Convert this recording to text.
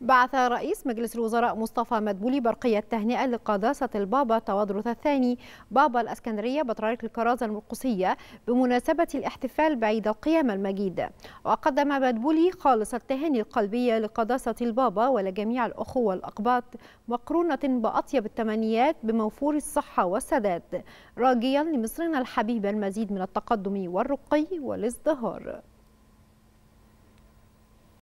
بعث رئيس مجلس الوزراء مصطفى مدبولي برقية تهنئة لقداسة البابا تواضروث الثاني بابا الأسكندرية بطريرك الكرازة المرقسية بمناسبة الاحتفال بعيد القيامة المجيد وقدم مدبولي خالص التهاني القلبية لقداسة البابا ولجميع الأخوة الأقباط مقرونة بأطيب التمنيات بموفور الصحة والسداد راجيا لمصرنا الحبيب المزيد من التقدم والرقي والازدهار